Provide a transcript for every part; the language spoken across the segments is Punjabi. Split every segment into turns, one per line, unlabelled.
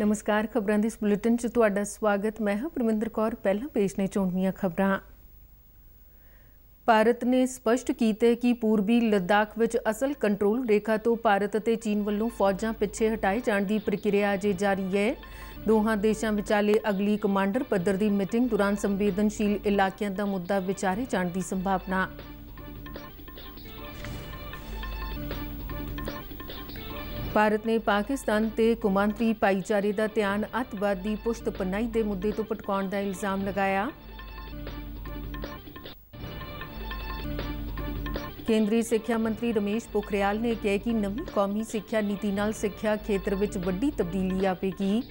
ਨਮਸਕਾਰ ਖਬਰਾਂ ਦੇ ਇਸ ਬੁਲੇਟਿਨ 'ਚ ਤੁਹਾਡਾ ਸਵਾਗਤ ਮੈਂ ਹਾਂ ਪਰਮਿੰਦਰ ਕੌਰ ਪਹਿਲਾਂ ਪੇਸ਼ ਨੇ ਚੋਣਵੀਆਂ ਖਬਰਾਂ ਭਾਰਤ ਨੇ ਸਪਸ਼ਟ ਕੀਤਾ ਕਿ ਪੂਰਬੀ ਲਦਾਖ ਵਿੱਚ ਅਸਲ ਕੰਟਰੋਲ ਰੇਖਾ ਤੋਂ ਭਾਰਤ ਅਤੇ ਚੀਨ ਵੱਲੋਂ ਫੌਜਾਂ ਪਿੱਛੇ ਹਟਾਏ ਜਾਣ ਦੀ ਪ੍ਰਕਿਰਿਆ ਅਜੇ ਜਾਰੀ ਹੈ ਦੋਹਾਂ ਦੇਸ਼ਾਂ ਵਿਚਾਲੇ ਅਗਲੀ ਕਮਾਂਡਰ ਪੱਧਰ ਦੀ ਮੀਟਿੰਗ ਦੌਰਾਨ ਸੰਵੇਦਨਸ਼ੀਲ ਇਲਾਕਿਆਂ ਦਾ ਮੁੱਦਾ ਵਿਚਾਰੇ ਜਾਣ ਦੀ ਸੰਭਾਵਨਾ ਭਾਰਤ ਨੇ ਪਾਕਿਸਤਾਨ ਤੇ ਕੁਮਾਂਤਰੀ ਪਾਈਚਾਰੇ ਦਾ ਧਿਆਨ ਅਤਵਾਦੀ ਪੁਸ਼ਤ ਪਨਾਈ ਦੇ ਮੁੱਦੇ ਤੋਂ ਪਟਕਾਉਣ ਦਾ ਇਲਜ਼ਾਮ ਲਗਾਇਆ ਕੇਂਦਰੀ ਸਿੱਖਿਆ ਮੰਤਰੀ ਰਮੇਸ਼ ਪੋਖਰਿਆਲ ਨੇ ਕਿਹਾ ਕਿ ਨਵੀਂ ਕੌਮੀ ਸਿੱਖਿਆ ਨੀਤੀ ਨਾਲ ਸਿੱਖਿਆ ਖੇਤਰ ਵਿੱਚ ਵੱਡੀ ਤਬਦੀਲੀ ਆਵੇਗੀ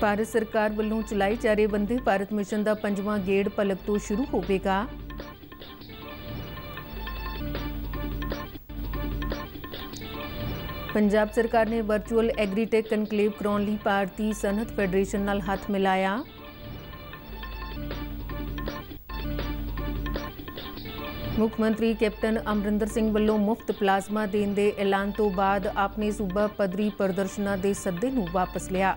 ਭਾਰਤ ਸਰਕਾਰ ਵੱਲੋਂ ਚਲਾਈ ਜਾ ਰਹੀ ਬੰਦੇ ਭਾਰਤ ਮਿਸ਼ਨ ਦਾ ਪੰਜਵਾਂ ਗੇੜ ਪਲਕ ਤੋਂ ਸ਼ੁਰੂ ਹੋਵੇਗਾ ਪੰਜਾਬ ਸਰਕਾਰ ਨੇ ਵਰਚੁਅਲ ਐਗਰੀਟੈਕ ਕਨਕਲੇਵ ਕਰਾਉਣ ਲਈ ਭਾਰਤੀ ਸਨਤ ਫੈਡਰੇਸ਼ਨ ਨਾਲ ਹੱਥ ਮਿਲਾਇਆ ਮੁੱਖ ਮੰਤਰੀ ਕੈਪਟਨ ਅਮਰਿੰਦਰ ਸਿੰਘ ਵੱਲੋਂ ਮੁਫਤ ਪਲਾਜ਼ਮਾ ਦੇਣ ਦੇ ਐਲਾਨ ਤੋਂ ਬਾਅਦ ਆਪਣੇ ਸੂਬਾ ਪਦਰੀ ਪ੍ਰਦਰਸ਼ਨਾਂ ਦੇ ਸੱਦੇ ਨੂੰ ਵਾਪਸ ਲਿਆ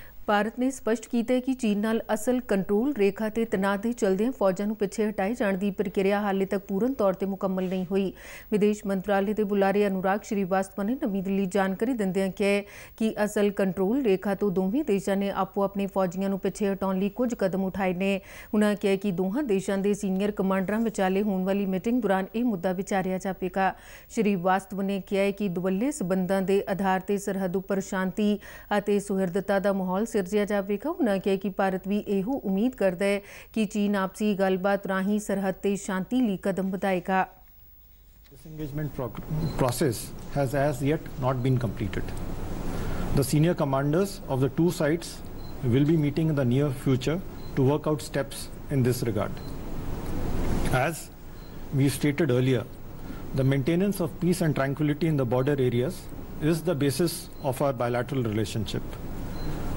ਭਾਰਤ ਨੇ ਸਪਸ਼ਟ ਕੀਤਾ ਹੈ ਕਿ ਚੀਨ ਨਾਲ ਅਸਲ ਕੰਟਰੋਲ ਰੇਖਾ ਤੇ ਤਣਾਅ ਦੇ ਚਲਦੇ ਫੌਜਾਂ ਨੂੰ ਪਿੱਛੇ ਹਟਾਏ ਜਾਣ ਦੀ ਪ੍ਰਕਿਰਿਆ ਹਾਲੇ ਤੱਕ ਪੂਰਨ ਤੌਰ ਤੇ ਮੁਕੰਮਲ ਨਹੀਂ ਹੋਈ ਵਿਦੇਸ਼ ਮੰਤਰਾਲੇ ਦੇ ਬੁਲਾਰੇ ਅਨੁਰਾਗ ਸ਼੍ਰੀਵਾਸਤਵ ਨੇ ਨਵੀਂ ਦਿੱਲੀ ਜਾਣਕਾਰੀ ਦਿੰਦਿਆਂ ਕਿਹਾ ਕਿ ਅਸਲ ਕੰਟਰੋਲ ਰੇਖਾ ਤੋਂ ਦੋਵੇਂ ਦੇਸ਼ਾਂ ਨੇ ਆਪੋ ਆਪਣੇ ਫੌਜੀਆਂ ਨੂੰ ਪਿੱਛੇ ਹਟਾਉਣ ਲਈ ਕੁਝ ਕਦਮ ਉਠਾਏ ਨੇ ਉਨ੍ਹਾਂ ਕਿਹਾ ਕਿ ਦੋਹਾਂ ਦੇਸ਼ਾਂ ਦੇ ਸੀਨੀਅਰ ਕਮਾਂਡਰਾਂ ਵਿਚਾਲੇ ਹੋਣ ਵਾਲੀ ਮੀਟਿੰਗ ਦੌਰਾਨ ਇਹ ਮੁੱਦਾ ਵਿਚਾਰਿਆ ਜਾਵੇਗਾ ਸ਼੍ਰੀਵਾਸਤਵ ਨੇ ਕਿਹਾ ਕਿ ਦੁਵੱਲੇ ਸਬੰਧਾਂ ਦੇ ਆਧਾਰ ਤੇ ਸਰਹੱਦ ਉੱਪਰ ਸ਼ਾਂਤੀ ਅਤੇ ਸੁਹਿਰਦਤਾ ਦਾ ਮਾਹੌਲ દરજિયા જાવે કહ્યું કે કે ભારત ਵੀ ਇਹੋ ਉਮੀਦ ਕਰਦਾ ਹੈ ਕਿ ਚੀਨ ਆਪਸੀ ਗੱਲਬਾਤ ਰਾਹੀਂ ਸਰਹੱਦ ਤੇ ਸ਼ਾਂਤੀ ਲਈ ਕਦਮ ਵਧਾਏਗਾ This engagement process has as yet not been completed. The senior commanders of the two sides will be meeting in the near future to work out steps in this regard. As we stated earlier, the maintenance of peace and tranquility in the border areas is the basis of our bilateral relationship.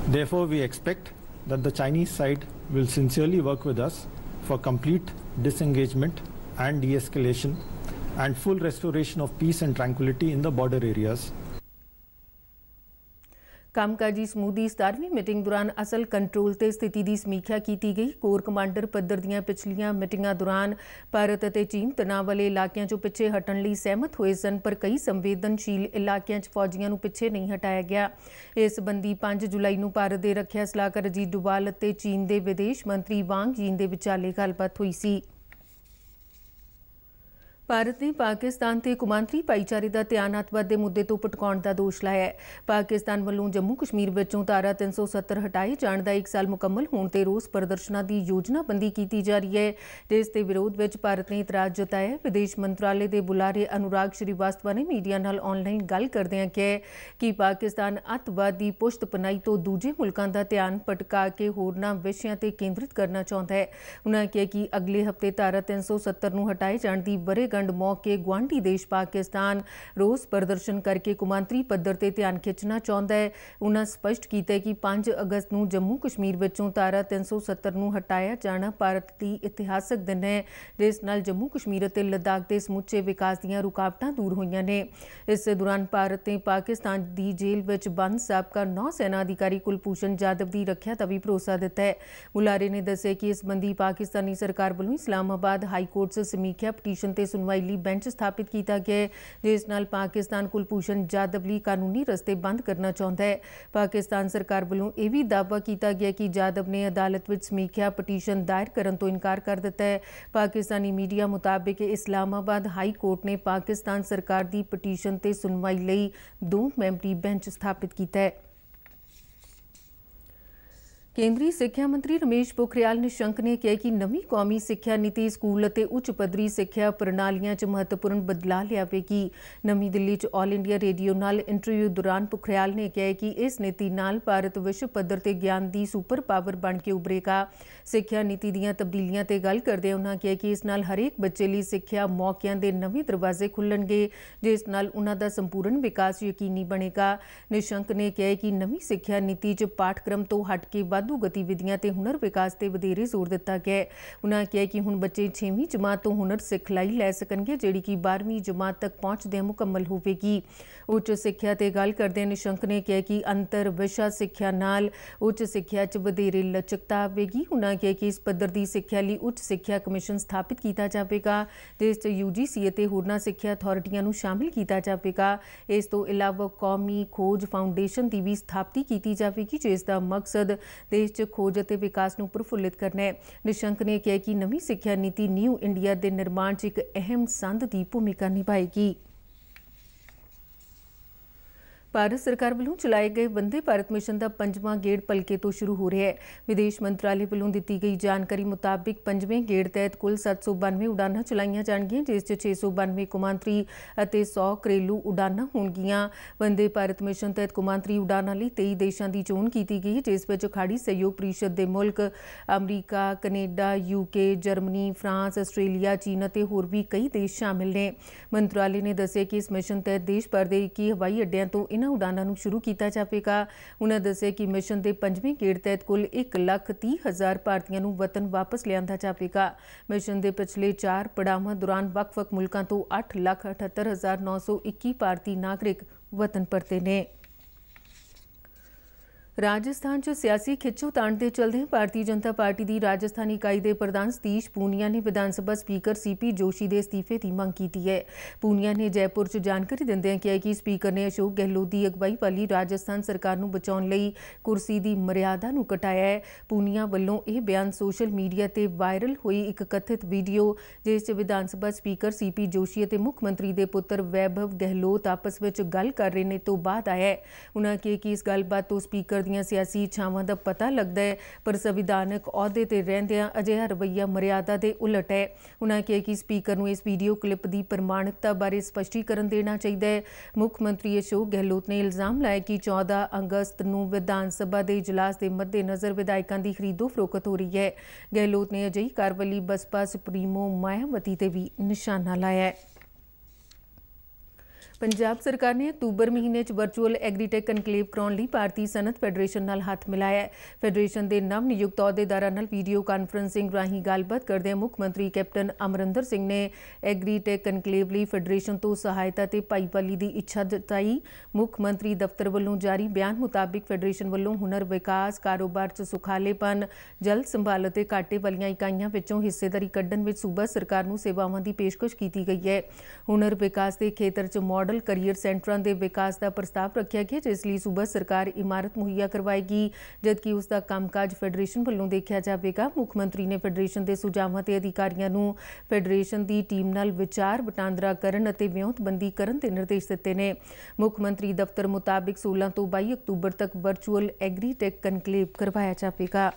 Therefore, we expect that the Chinese side will sincerely work with us for complete disengagement and de-escalation and full restoration of peace and tranquility in the border areas ਕੰਮਕਾਜੀ ਸਮੂਦੀ 17ਵੀਂ ਮੀਟਿੰਗ ਦੌਰਾਨ ਅਸਲ ਕੰਟਰੋਲ ਤੇ ਸਥਿਤੀ ਦੀ ਸਮੀਖਿਆ ਕੀਤੀ ਗਈ ਕੋਰ ਕਮਾਂਡਰ ਪੱਧਰ ਦੀਆਂ ਪਿਛਲੀਆਂ ਮੀਟਿੰਗਾਂ ਦੌਰਾਨ ਭਾਰਤ ਅਤੇ ਚੀਨ ਤਣਾਅ ਵਾਲੇ ਇਲਾਕਿਆਂ 'ਚੋਂ ਪਿੱਛੇ ਹਟਣ ਲਈ ਸਹਿਮਤ ਹੋਏ ਸਨ ਪਰ ਕਈ ਸੰਵੇਦਨਸ਼ੀਲ ਇਲਾਕਿਆਂ 'ਚ ਫੌਜੀਆਂ ਨੂੰ ਪਿੱਛੇ ਨਹੀਂ ਹਟਾਇਆ ਗਿਆ ਇਸ ਸੰਬੰਧੀ 5 ਜੁਲਾਈ ਨੂੰ ਭਾਰਤ ਦੇ ਰੱਖਿਆ ਸਲਾਹਕਾਰ ਜੀ ਡੋਵਾਲ ਅਤੇ ਚੀਨ ਦੇ ਵਿਦੇਸ਼ ਮੰਤਰੀ ਵਾਂਗ ਜੀਨ ਦੇ ਵਿਚਾਲੇ ਗੱਲਬਾਤ ਹੋਈ ਸੀ ਭਾਰਤ ਨੇ ਪਾਕਿਸਤਾਨ ਤੇ ਕੁਮਾਂਤਰੀ ਭਾਈਚਾਰੇ ਦਾ ਧਿਆਨਾਤਵਾਦ ਦੇ ਮੁੱਦੇ ਤੋਂ ਪਟਕਾਉਣ ਦਾ ਦੋਸ਼ ਲਾਇਆ ਹੈ ਪਾਕਿਸਤਾਨ ਵੱਲੋਂ ਜੰਮੂ ਕਸ਼ਮੀਰ ਵਿੱਚੋਂ ਧਾਰਾ 370 ਹਟਾਈ ਜਾਣ ਦਾ 1 ਸਾਲ ਮੁਕੰਮਲ ਹੋਣ ਤੇ ਰੋਸ ਪ੍ਰਦਰਸ਼ਨਾਂ ਦੀ ਯੋਜਨਾਬੰਦੀ ਕੀਤੀ ਜਾ ਰਹੀ ਹੈ ਦੇਸ਼ ਦੇ ਵਿਰੋਧ ਵਿੱਚ ਭਾਰਤ ਨੇ ਇਤਰਾਜ਼ ਜਤਾਇਆ ਹੈ ਵਿਦੇਸ਼ ਮੰਤਰਾਲੇ ਦੇ ਬੁਲਾਰੇ ਅਨੁਰਾਗ ਸ਼੍ਰੀਵਾਸਤਵਾ ਨੇ ਮੀਡੀਆ ਨਾਲ ਆਨਲਾਈਨ ਗੱਲ ਕਰਦਿਆਂ ਕਿਹਾ ਕਿ ਪਾਕਿਸਤਾਨ ਅਤਵਾਦੀ ਪੁਸ਼ਤ ਪਨਾਈ ਤੋਂ ਦੂਜੇ ਮੁਲਕਾਂ ਦਾ ਧਿਆਨ ਪਟਕਾ ਕੇ ਹੋਰਨਾਂ ਵਿਸ਼ਿਆਂ ਤੇ ਕੇਂਦਰਿਤ ਕਰਨਾ ਚਾਹੁੰਦਾ ਹੈ ਉਨ੍ਹਾਂ ਕਿਹਾ ਕਿ ਅਗਲੇ ਹਫ਼ਤੇ ਧਾਰਾ 370 ਨੂੰ ਹਟਾਏ ਜਾਣ ਦੀ ਬਰੇ ਹੱਤਿਆਕੰਡ ਮੌਕੇ ਗਵਾਂਢੀ ਦੇਸ਼ ਪਾਕਿਸਤਾਨ ਰੋਸ ਪ੍ਰਦਰਸ਼ਨ ਕਰਕੇ ਕੁਮਾਂਤਰੀ ਪੱਧਰ ਤੇ ਧਿਆਨ ਖਿੱਚਣਾ ਚਾਹੁੰਦਾ ਹੈ ਉਹਨਾਂ ਸਪਸ਼ਟ ਕੀਤਾ ਕਿ 5 ਅਗਸਤ ਨੂੰ ਜੰਮੂ ਕਸ਼ਮੀਰ ਵਿੱਚੋਂ ਧਾਰਾ 370 ਨੂੰ ਹਟਾਇਆ ਜਾਣਾ ਭਾਰਤ ਦੀ ਇਤਿਹਾਸਕ ਦਿਨ ਹੈ ਜਿਸ ਨਾਲ ਜੰਮੂ ਕਸ਼ਮੀਰ ਅਤੇ ਲਦਾਖ ਦੇ ਸਮੁੱਚੇ ਵਿਕਾਸ ਦੀਆਂ ਰੁਕਾਵਟਾਂ ਦੂਰ ਹੋਈਆਂ ਨੇ ਇਸ ਦੌਰਾਨ ਭਾਰਤ ਨੇ ਪਾਕਿਸਤਾਨ ਦੀ ਜੇਲ੍ਹ ਵਿੱਚ ਬੰਦ ਸਾਬਕਾ ਨੌ ਸੈਨਾ ਅਧਿਕਾਰੀ ਕੁਲਪੂਸ਼ਨ ਜਾਦਵ ਦੀ ਰੱਖਿਆ ਤਵੀ ਭਰੋਸਾ ਦਿੱਤਾ ਹੈ ਬੁਲਾਰੇ ਨੇ ਦੱਸਿਆ ਕਿ ਇਸ ਬੰਦੀ ਪਾਕਿਸਤਾਨੀ ਸਰਕਾਰ ਵੱਲੋਂ ਇਸਲਾਮਾਬਾਦ ਹਾਈ ਕੋਰਟ 'ਚ ਸਮੀਖਿਆ ਪਟੀਸ਼ਨ ਤੇ ਸੁਣਵਾਈ ਲਈ ਬੈਂਚ ਸਥਾਪਿਤ ਕੀਤਾ ਗਿਆ ਹੈ ਜਿਸ ਨਾਲ ਪਾਕਿਸਤਾਨ ਕੁਲਪੂਸ਼ਨ ਜਾਦਵਲੀ ਲਈ ਕਾਨੂੰਨੀ ਰਸਤੇ ਬੰਦ ਕਰਨਾ ਚਾਹੁੰਦਾ ਹੈ ਪਾਕਿਸਤਾਨ ਸਰਕਾਰ ਵੱਲੋਂ ਇਹ ਵੀ ਦਾਅਵਾ ਕੀਤਾ ਗਿਆ ਕਿ ਜਾਦਵ ਨੇ ਅਦਾਲਤ ਵਿੱਚ ਸਮੀਖਿਆ ਪਟੀਸ਼ਨ ਦਾਇਰ ਕਰਨ ਤੋਂ ਇਨਕਾਰ ਕਰ ਦਿੱਤਾ ਹੈ ਪਾਕਿਸਤਾਨੀ ਮੀਡੀਆ ਮੁਤਾਬਕ ਇਸਲਾਮਾਬਾਦ ਹਾਈ ਕੋਰਟ ਨੇ ਪਾਕਿਸਤਾਨ ਸਰਕਾਰ ਦੀ ਪਟੀਸ਼ਨ ਤੇ ਸੁਣਵਾਈ ਲਈ ਦੋ ਮੈਂਬਰੀ ਬੈਂਚ ਸਥਾਪਿਤ ਕੀਤਾ ਹੈ ਕੇਂਦਰੀ ਸਿੱਖਿਆ ਮੰਤਰੀ ਰਮੇਸ਼ ਪੋਖਰਿਆਲ ਨਿਸ਼ੰਕ ਨੇ ਕਿਹਾ ਕਿ ਨਵੀਂ ਕੌਮੀ ਸਿੱਖਿਆ ਨੀਤੀ ਸਕੂਲ ਅਤੇ ਉੱਚ ਪੱਧਰੀ ਸਿੱਖਿਆ ਪ੍ਰਣਾਲੀਆਂ 'ਚ ਮਹੱਤਵਪੂਰਨ ਬਦਲਾਅ ਲਿਆਵੇਗੀ ਨਵੀਂ ਦਿੱਲੀ 'ਚ 올 ਇੰਡੀਆ ਰੇਡੀਓ ਨਾਲ ਇੰਟਰਵਿਊ ਦੌਰਾਨ ਪੋਖਰਿਆਲ ਨੇ ਕਿਹਾ ਕਿ ਇਸ ਨੀਤੀ ਨਾਲ ਭਾਰਤ ਵਿਸ਼ਵ ਪੱਧਰ ਤੇ ਗਿਆਨ ਦੀ ਸੁਪਰ ਪਾਵਰ ਬਣ ਕੇ ਉਭਰੇਗਾ ਸਿੱਖਿਆ ਨੀਤੀ ਦੀਆਂ ਤਬਦੀਲੀਆਂ ਤੇ ਗੱਲ ਕਰਦੇ ਉਹਨਾਂ ਕਿਹਾ ਕਿ ਇਸ ਨਾਲ ਹਰੇਕ ਬੱਚੇ ਲਈ ਸਿੱਖਿਆ ਮੌਕਿਆਂ ਦੇ ਨਵੇਂ ਦਰਵਾਜ਼ੇ ਖੁੱਲਣਗੇ ਜਿਸ ਨਾਲ ਉਹਨਾਂ ਦਾ ਸੰਪੂਰਨ ਵਿਕਾਸ ਯਕੀਨੀ ਬਣੇਗਾ ਨਿਸ਼ੰਕ ਨੇ ਕਿਹਾ ਕਿ ਨਵੀਂ ਸਿੱਖਿਆ ਨੀਤੀ 'ਚ ਪਾਠਕ੍ਰਮ ਤੋਂ ਹਟ ਕੇ ਵਾਧੂ ਗਤੀਵਿਧੀਆਂ ਤੇ ਹੁਨਰ ਵਿਕਾਸ ਤੇ ਵਧੇਰੇ ਜ਼ੋਰ ਦਿੱਤਾ ਗਿਆ ਹੈ ਉਹਨਾਂ ਕਿਹਾ ਕਿ ਹੁਣ ਬੱਚੇ 6ਵੀਂ ਜਮਾਤ ਤੋਂ ਹੁਨਰ ਸਿਖਲਾਈ ਲੈ ਸਕਣਗੇ ਜਿਹੜੀ ਕਿ 12ਵੀਂ ਜਮਾਤ ਤੱਕ ਪਹੁੰਚਦੇ ਮੁਕੰਮਲ ਹੋਵੇਗੀ ਉੱਚ ਸਿੱਖਿਆ ਤੇ ਗੱਲ ਕਰਦੇ ਨਿਸ਼ੰਕ ਨੇ ਕਿਹਾ ਕਿ ਅੰਤਰ ਵਿਸ਼ਾ ਸਿੱਖਿਆ ਨਾਲ ਉੱਚ ਸਿੱਖਿਆ 'ਚ ਵਧੇਰੇ ਲਚਕਤਾ ਆਵੇਗੀ ਉਹਨਾਂ ਕਿਹਾ ਕਿ ਇਸ ਪੱਧਰ ਦੀ ਸਿੱਖਿਆ ਲਈ ਉੱਚ ਸਿੱਖਿਆ ਕਮਿਸ਼ਨ ਸਥਾਪਿਤ ਕੀਤਾ ਜਾਵੇਗਾ ਜਿਸ 'ਚ ਯੂਜੀਸੀ ਅਤੇ ਹੋਰਨਾਂ ਸਿੱਖਿਆ ਅਥਾਰਟੀਆਂ ਨੂੰ ਸ਼ਾਮਿਲ ਕੀਤਾ ਜਾਵੇਗਾ ਇਸ ਤੋਂ ਇਲਾਵਾ ਕੌਮੀ ਖੋਜ ਫਾਊਂਡੇਸ਼ਨ ਦੀ ਵੀ ਸਥਾਪਤੀ ਕੀਤੀ ਜਾਵੇਗੀ ਜਿਸ ਦਾ ਮਕਸਦ ਦੇਸ਼ 'ਚ ਖੋਜ ਅਤੇ ਵਿਕਾਸ ਨੂੰ ਪ੍ਰਫੁੱਲਿਤ ਕਰਨਾ ਹੈ ਨਿਸ਼ੰਕ ਨੇ ਕਿਹਾ ਕਿ ਨਵੀਂ ਸਿੱਖਿਆ ਨੀਤੀ ਨਿਊ ਇੰਡੀਆ ਦੇ ਨਿਰਮਾਣ 'ਚ ਇੱਕ ਅਹਿਮ ਸੰਦ ਦੀ ਭੂਮਿਕਾ ਨਿਭਾਏਗੀ ਭਾਰਤ ਸਰਕਾਰ ਵੱਲੋਂ ਚਲਾਏ ਗਏ ਬੰਦੇ ਭਾਰਤ ਮਿਸ਼ਨ ਦਾ ਪੰਜਵਾਂ ਗੇੜ ਪਲਕੇ ਤੋਂ ਸ਼ੁਰੂ ਹੋ ਰਿਹਾ ਹੈ ਵਿਦੇਸ਼ ਮੰਤਰਾਲੇ ਵੱਲੋਂ ਦਿੱਤੀ ਗਈ ਜਾਣਕਾਰੀ ਮੁਤਾਬਕ ਪੰਜਵੇਂ ਗੇੜ ਤਹਿਤ ਕੁੱਲ 792 ਉਡਾਨਾਂ ਚਲਾਈਆਂ ਜਾਣਗੀਆਂ ਜਿਸ 'ਚ 692 ਕੁਮਾਂਤਰੀ ਅਤੇ 100 ਕਰੇਲੂ ਉਡਾਨਾਂ ਹੋਣਗੀਆਂ ਬੰਦੇ ਭਾਰਤ ਮਿਸ਼ਨ ਤਹਿਤ ਕੁਮਾਂਤਰੀ ਉਡਾਨਾਂ ਲਈ 23 ਦੇਸ਼ਾਂ ਦੀ ਚੋਣ ਕੀਤੀ ਗਈ ਜਿਸ ਵਿੱਚ ਖਾੜੀ ਸਹਿਯੋਗ ਪ੍ਰੀਸ਼ਦ ਦੇ ਮੁਲਕ America Canada UK Germany France Australia ਚੀਨ ਅਤੇ ਹੋਰ ਵੀ ਕਈ ਦੇਸ਼ ਸ਼ਾਮਿਲ ਨੇ ਮੰਤਰਾਲੇ ਨੇ ਦੱਸਿਆ ਕਿ ਇਸ ਮਿਸ਼ਨ ਤਹਿਤ ਦੇਸ਼ ਭਰ ਦੇ 21 ਹਵਾਈ ਅੱਡਿਆਂ ਤੋਂ ਇਨ ਇਹਨਾਂ ਉਡਾਨਾਂ ਨੂੰ ਸ਼ੁਰੂ ਕੀਤਾ ਜਾਵੇਗਾ ਉਹਨਾਂ ਦੱਸਿਆ ਕਿ ਮਿਸ਼ਨ ਦੇ ਪੰਜਵੇਂ ਗੇੜ ਤਹਿਤ ਕੁੱਲ 1 ਲੱਖ 30 ਹਜ਼ਾਰ ਭਾਰਤੀਆਂ ਨੂੰ ਵਤਨ ਵਾਪਸ ਲਿਆਂਦਾ ਜਾਵੇਗਾ ਮਿਸ਼ਨ ਦੇ ਪਿਛਲੇ 4 ਪੜਾਵਾਂ ਦੌਰਾਨ ਵੱਖ-ਵੱਖ ਮੁਲਕਾਂ ਤੋਂ 8 ਲੱਖ 78 ਹਜ਼ਾਰ 921 ਭਾਰਤੀ ਨਾਗਰਿਕ ਵਤਨ ਪਰਤੇ ਨੇ ਰਾਜਸਥਾਨ 'ਚ ਸਿਆਸੀ ਖਿੱਚੋਤਾਣ ਦੇ ਚਲਦੇ ਭਾਰਤੀ ਜਨਤਾ ਪਾਰਟੀ ਦੀ ਰਾਜਸਥਾਨ ਇਕਾਈ ਦੇ ਪ੍ਰਧਾਨ ਸਤੀਸ਼ ਪੂਨੀਆ ਨੇ ਵਿਧਾਨ ਸਭਾ ਸਪੀਕਰ ਸੀਪੀ ਜੋਸ਼ੀ ਦੇ ਅਸਤੀਫੇ ਦੀ ਮੰਗ ਕੀਤੀ ਹੈ ਪੂਨੀਆ ਨੇ ਜੈਪੁਰ 'ਚ ਜਾਣਕਾਰੀ ਦਿੰਦਿਆਂ ਕਿਹਾ ਕਿ ਸਪੀਕਰ ਨੇ ਅਸ਼ੋਕ ਗਹਿਲੋਤ ਦੀ ਅਗਵਾਈ ਵਾਲੀ ਰਾਜਸਥਾਨ ਸਰਕਾਰ ਨੂੰ ਬਚਾਉਣ ਲਈ ਕੁਰਸੀ ਦੀ ਮਰਿਆਦਾ ਨੂੰ ਘਟਾਇਆ ਹੈ ਪੂਨੀਆ ਵੱਲੋਂ ਇਹ ਬਿਆਨ ਸੋਸ਼ਲ ਮੀਡੀਆ ਤੇ ਵਾਇਰਲ ਹੋਈ ਇੱਕ ਕਥਿਤ ਵੀਡੀਓ ਜਿਸ 'ਚ ਵਿਧਾਨ ਸਭਾ ਸਪੀਕਰ ਸੀਪੀ ਜੋਸ਼ੀ ਅਤੇ ਮੁੱਖ ਮੰਤਰੀ ਦੇ ਪੁੱਤਰ ਵੈਭਵ ਗਹਿਲੋਤ ਆਪਸ ਵਿੱਚ ਗੱਲ ਕਰ ਰਹੇ ਨੇ ਤੋਂ ਬਾਅਦ ਆਇਆ ਹੈ ਉਹਨਾਂ ਕਿਹਾ ਕਿ ਇਸ ਗੱਲਬਾਤ ਤੋਂ ਸਪੀਕਰ ਦੀਆਂ ਸਿਆਸੀ ਇੱਛਾਵਾਂ ਦਾ ਪਤਾ ਲੱਗਦਾ ਹੈ ਪਰ ਸੰਵਿਧਾਨਕ ਅਹੁਦੇ ਤੇ ਰਹਿੰਦਿਆਂ ਹਰ ਰਵਈਆ ਮਰਿਆਦਾ ਦੇ ਉਲਟ ਹੈ ਉਹਨਾਂ ਕਿਹਾ ਕਿ ਸਪੀਕਰ ਨੂੰ ਇਸ ਵੀਡੀਓ ਕਲਿੱਪ ਦੀ ਪ੍ਰਮਾਣਿਕਤਾ ਬਾਰੇ ਸਪਸ਼ਟੀਕਰਨ ਦੇਣਾ ਚਾਹੀਦਾ ਹੈ ਮੁੱਖ ਮੰਤਰੀ ਅਸ਼ੋਕ ਗਹਿਲੋਤ ਨੇ ਇਲਜ਼ਾਮ ਲਾਇਆ ਕਿ 14 ਅਗਸਤ ਨੂੰ ਵਿਧਾਨ ਸਭਾ ਦੇ ਇਜਲਾਸ ਦੇ ਮੱਦੇ ਨਜ਼ਰ ਵਿਧਾਇਕਾਂ ਦੀ ਖਰੀਦੋ ਫਰੋਖਤ ਹੋ ਰਹੀ ਹੈ ਗਹਿਲੋਤ ਨੇ ਅਜਿਹੀ ਕਾਰਵਾਈ ਬਸਪਾ ਸੁਪਰੀਮੋ ਮਾਇਆਵਤੀ ਤੇ ਵੀ ਨਿਸ਼ਾਨਾ ਲਾਇਆ ਹੈ ਪੰਜਾਬ ਸਰਕਾਰ ਨੇ ਅਕਤੂਬਰ ਮਹੀਨੇ 'ਚ ਵਰਚੁਅਲ ਐਗਰੀਟੈਕ ਕਨਕਲੇਵ ਕਰਾਉਣ ਲਈ ਭਾਰਤੀ ਸਨਤ ਫੈਡਰੇਸ਼ਨ ਨਾਲ ਹੱਥ ਮਿਲਾਇਆ ਹੈ ਫੈਡਰੇਸ਼ਨ ਦੇ ਨਵ ਨਿਯੁਕਤ ਅਹੁਦੇਦਾਰਾਂ ਨਾਲ ਵੀਡੀਓ ਕਾਨਫਰੰਸਿੰਗ ਰਾਹੀਂ ਗੱਲਬਾਤ ਕਰਦੇ ਮੁੱਖ ਮੰਤਰੀ ਕੈਪਟਨ ਅਮਰਿੰਦਰ ਸਿੰਘ ਨੇ ਐਗਰੀਟੈਕ ਕਨਕਲੇਵ ਲਈ ਫੈਡਰੇਸ਼ਨ ਤੋਂ ਸਹਾਇਤਾ ਤੇ ਪਾਈਪਲੀ ਦੀ ਇੱਛਾ ਜਤਾਈ ਮੁੱਖ ਮੰਤਰੀ ਦਫ਼ਤਰ ਵੱਲੋਂ ਜਾਰੀ ਬਿਆਨ ਮੁਤਾਬਕ ਫੈਡਰੇਸ਼ਨ ਵੱਲੋਂ ਹੁਨਰ ਵਿਕਾਸ ਕਾਰੋਬਾਰ 'ਚ ਸੁਖਾਲੇਪਨ ਜਲ ਸੰਭਾਲ ਅਤੇ ਕਾਟੇ ਵਾਲੀਆਂ ਇਕਾਈਆਂ ਵਿੱਚੋਂ ਹਿੱਸੇਦਾਰੀ ਕੱਢਣ ਵਿੱਚ ਸੂਬਾ ਸਰਕਾਰ ਨੂੰ ਸੇਵਾਵਾਂ ਦੀ ਪੇਸ਼ਕਸ਼ ਕੀਤੀ ਗਈ ਹੈ ਹੁਨਰ ਵਿਕਾਸ ਦੇ ਖੇਤਰ 'ਚ ਮਾਡਲ ਮਾਡਲ ਕੈਰੀਅਰ ਸੈਂਟਰਾਂ ਦੇ ਵਿਕਾਸ ਦਾ ਪ੍ਰਸਤਾਵ ਰੱਖਿਆ ਗਿਆ ਜਿਸ ਲਈ ਸੂਬਾ ਸਰਕਾਰ ਇਮਾਰਤ ਮੁਹੱਈਆ ਕਰਵਾਏਗੀ ਜਦਕਿ ਉਸ ਦਾ ਕੰਮਕਾਜ ਫੈਡਰੇਸ਼ਨ ਵੱਲੋਂ ਦੇਖਿਆ ਜਾਵੇਗਾ ਮੁੱਖ ਮੰਤਰੀ ਨੇ ਫੈਡਰੇਸ਼ਨ ਦੇ ਸੁਝਾਵਾਂ ਤੇ ਅਧਿਕਾਰੀਆਂ ਨੂੰ ਫੈਡਰੇਸ਼ਨ ਦੀ ਟੀਮ ਨਾਲ ਵਿਚਾਰ ਵਟਾਂਦਰਾ ਕਰਨ ਅਤੇ ਵਿਉਂਤਬੰਦੀ ਕਰਨ ਦੇ ਨਿਰਦੇਸ਼ ਦਿੱਤੇ ਨੇ ਮੁੱਖ ਮੰਤਰੀ ਦਫ਼ਤਰ ਮੁਤਾਬਿਕ 16 ਤੋਂ 22 ਅਕਤੂਬਰ ਤੱਕ ਵਰਚੁਅਲ ਐਗਰੀਟੈਕ ਕਨਕਲੇਵ ਕਰਵਾਇਆ ਜਾਵੇਗਾ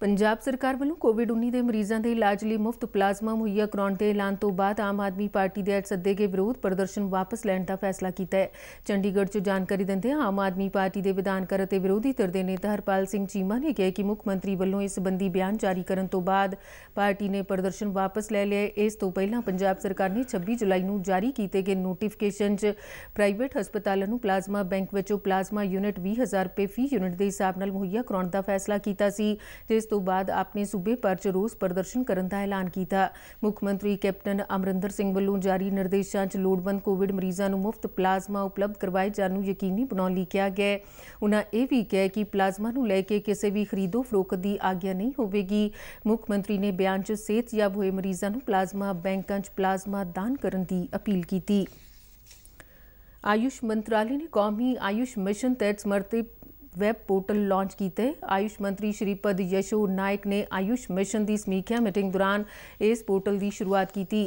ਪੰਜਾਬ ਸਰਕਾਰ ਵੱਲੋਂ ਕੋਵਿਡ-19 ਦੇ ਮਰੀਜ਼ਾਂ ਦੇ ਇਲਾਜ ਲਈ ਮੁਫਤ ਪਲਾਜ਼ਮਾ ਮੁਹੱਈਆ ਕਰਾਉਣ ਦੇ ਐਲਾਨ ਤੋਂ ਬਾਅਦ ਆਮ ਆਦਮੀ ਪਾਰਟੀ ਦੇ ਅੱਜ ਸੱਦੇ ਕੇ ਵਿਰੋਧ ਪ੍ਰਦਰਸ਼ਨ ਵਾਪਸ ਲੈਣ ਦਾ ਫੈਸਲਾ ਕੀਤਾ ਹੈ ਚੰਡੀਗੜ੍ਹ 'ਚ ਜਾਣਕਾਰੀ ਦਿੰਦੇ ਆਮ ਆਦਮੀ ਪਾਰਟੀ ਦੇ ਵਿਧਾਨਕਾਰ ਅਤੇ ਵਿਰੋਧੀ ਧਿਰ ਦੇ ਨੇਤਾ ਹਰਪਾਲ ਸਿੰਘ ਚੀਮਾ ਨੇ ਕਿਹਾ ਕਿ ਮੁੱਖ ਮੰਤਰੀ ਵੱਲੋਂ ਇਸ ਸੰਬੰਧੀ ਬਿਆਨ ਜਾਰੀ ਕਰਨ ਤੋਂ ਬਾਅਦ ਪਾਰਟੀ ਨੇ ਪ੍ਰਦਰਸ਼ਨ ਵਾਪਸ ਲੈ ਲਿਆ ਇਸ ਤੋਂ ਪਹਿਲਾਂ ਪੰਜਾਬ ਸਰਕਾਰ ਨੇ 26 ਜੁਲਾਈ ਨੂੰ ਜਾਰੀ ਕੀਤੇ ਗਏ ਨੋਟੀਫਿਕੇਸ਼ਨ 'ਚ ਪ੍ਰਾਈਵੇਟ ਹਸਪਤਾਲਾਂ ਨੂੰ ਪਲਾਜ਼ਮਾ ਬੈਂਕ ਵਿੱਚੋਂ ਪਲਾਜ਼ਮਾ ਯੂਨਿਟ 20000 ਰੁਪਏ ਫੀ ਯੂਨਿਟ ਦੇ ਹਿਸਾਬ ਨਾਲ ਮੁਹੱਈਆ ਕਰਾਉਣ ਦਾ ਫੈਸਲਾ ਕੀਤਾ ਸੀ ਜਿਸ ਇਸ ਤੋਂ ਬਾਅਦ ਆਪਣੇ ਸੂਬੇ ਪਰ ਜਰੂਸ ਪ੍ਰਦਰਸ਼ਨ ਕਰਨ ਦਾ ਐਲਾਨ ਕੀਤਾ ਮੁੱਖ ਮੰਤਰੀ ਕੈਪਟਨ ਅਮਰਿੰਦਰ ਸਿੰਘ ਵੱਲੋਂ ਜਾਰੀ ਨਿਰਦੇਸ਼ਾਂ 'ਚ ਲੋੜਵੰਦ ਕੋਵਿਡ ਮਰੀਜ਼ਾਂ ਨੂੰ ਮੁਫਤ ਪਲਾਜ਼ਮਾ ਉਪਲਬਧ ਕਰਵਾਏ ਜਾਣ ਨੂੰ ਯਕੀਨੀ ਬਣਾਉਣ ਲਈ ਕਿਹਾ ਗਿਆ ਉਹਨਾਂ ਇਹ ਵੀ ਕਿਹਾ ਕਿ ਪਲਾਜ਼ਮਾ ਨੂੰ ਲੈ ਕੇ ਕਿਸੇ ਵੀ ਖਰੀਦੋ ਫਰੋਖਤ ਦੀ ਆਗਿਆ ਨਹੀਂ ਹੋਵੇਗੀ ਮੁੱਖ ਮੰਤਰੀ ਨੇ ਬਿਆਨ 'ਚ ਸਿਹਤਯਾਬ ਹੋਏ ਮਰੀਜ਼ਾਂ ਨੂੰ ਪਲਾਜ਼ਮਾ ਬੈਂਕਾਂ 'ਚ ਪਲਾਜ਼ਮਾ ਦਾਨ ਕਰਨ ਦੀ ਅਪੀਲ ਕੀਤੀ ਆਯੁਸ਼ ਮੰਤਰਾਲੇ ਨੇ ਕੌਮੀ ਆਯੁਸ਼ ਮਿਸ਼ਨ ਤਹਿਤ ਸਮਰਪਿਤ ਵੈਬ ਪੋਰਟਲ ਲਾਂਚ ਕੀਤੇ ਆਯੁਸ਼ ਮੰਤਰੀ ਸ਼੍ਰੀਪਦ ਯਸ਼ੋ ਨਾਇਕ ਨੇ ਆਯੁਸ਼ ਮਿਸ਼ਨ ਦੀ ਸਮੀਖਿਆ ਮੀਟਿੰਗ ਦੌਰਾਨ ਇਸ ਪੋਰਟਲ ਦੀ ਸ਼ੁਰੂਆਤ ਕੀਤੀ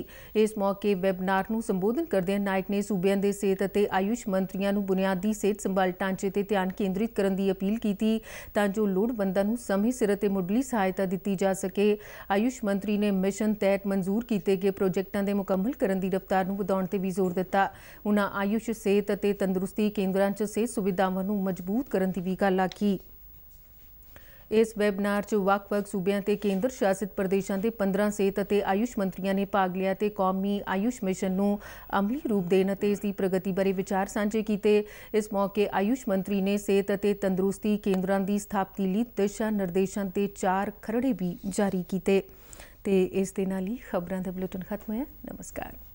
ਇਸ ਮੌਕੇ ਵੈਬਨਾਰ ਨੂੰ ਸੰਬੋਧਨ ਕਰਦਿਆਂ ਨਾਇਕ ਨੇ ਸੂਬਿਆਂ ਦੇ ਸਿਹਤ ਅਤੇ ਆਯੁਸ਼ ਮੰਤਰੀਆਂ ਨੂੰ ਬੁਨਿਆਦੀ ਸਿਹਤ ਸੰਭਾਲ ਢਾਂਚੇ ਤੇ ਧਿਆਨ ਕੇਂਦਰਿਤ ਕਰਨ ਦੀ ਅਪੀਲ ਕੀਤੀ ਤਾਂ ਜੋ ਲੋੜਵੰਦਾਂ ਨੂੰ ਸਮੇਂ ਸਿਰ ਤੇ ਮੁੱਢਲੀ ਸਹਾਇਤਾ ਦਿੱਤੀ ਜਾ ਸਕੇ ਆਯੁਸ਼ ਮੰਤਰੀ ਨੇ ਮਿਸ਼ਨ ਤਹਿਤ ਮਨਜ਼ੂਰ ਕੀਤੇ ਗਏ ਪ੍ਰੋਜੈਕਟਾਂ ਦੇ ਮੁਕੰਮਲ ਕਰਨ ਦੀ ਰਫ਼ਤਾਰ ਨੂੰ ਵਧਾਉਣ ਤੇ ਵੀ ਜ਼ੋਰ ਦਿੱਤਾ ਉਹਨਾਂ ਆਯੁਸ਼ ਸਿਹਤ ਅਤੇ ਤੰਦਰੁਸਤੀ ਕੇਂਦਰਾਂ 'ਚ ਸਿਹਤ ਸੁਵਿਧਾਵਾਂ ਨੂੰ ਮਜ਼ਬੂਤ ਕਰਨ ਦੀ ਵੀ ਗੱਲਾਂ ਕੀ ਇਸ ਵੈਬਨਾਰ 'ਚ ਵੱਖ-ਵੱਖ ਸੂਬਿਆਂ ਤੇ ਕੇਂਦਰ ਸ਼ਾਸਿਤ ਪ੍ਰਦੇਸ਼ਾਂ ਦੇ 15 ਸਿਹਤ ਅਤੇ ਆਯੁਸ਼ ਮੰਤਰੀਆਂ ਨੇ ਭਾਗ ਲਿਆ ਤੇ ਕੌਮੀ ਆਯੁਸ਼ ਮਿਸ਼ਨ ਨੂੰ ਅਮਲੀ ਰੂਪ ਦੇਣ ਅਤੇ ਇਸ ਦੀ ਪ੍ਰਗਤੀ ਬਾਰੇ ਵਿਚਾਰ ਸਾਂਝੇ ਕੀਤੇ ਇਸ ਮੌਕੇ ਆਯੁਸ਼ ਮੰਤਰੀ ਨੇ ਸਿਹਤ ਅਤੇ ਤੰਦਰੁਸਤੀ ਕੇਂਦਰਾਂ ਦੀ ਸਥਾਪਤੀ ਲਈ ਦਿਸ਼ਾ ਨਿਰਦੇਸ਼ਾਂ ਤੇ ਚਾਰ ਖਰੜੇ ਵੀ ਜਾਰੀ ਕੀਤੇ ਤੇ ਇਸ ਦੇ ਨਾਲ ਹੀ ਖਬਰਾਂ ਦਾ ਬੁਲੇਟਿਨ ਖਤਮ ਹੋਇਆ ਨਮਸਕਾਰ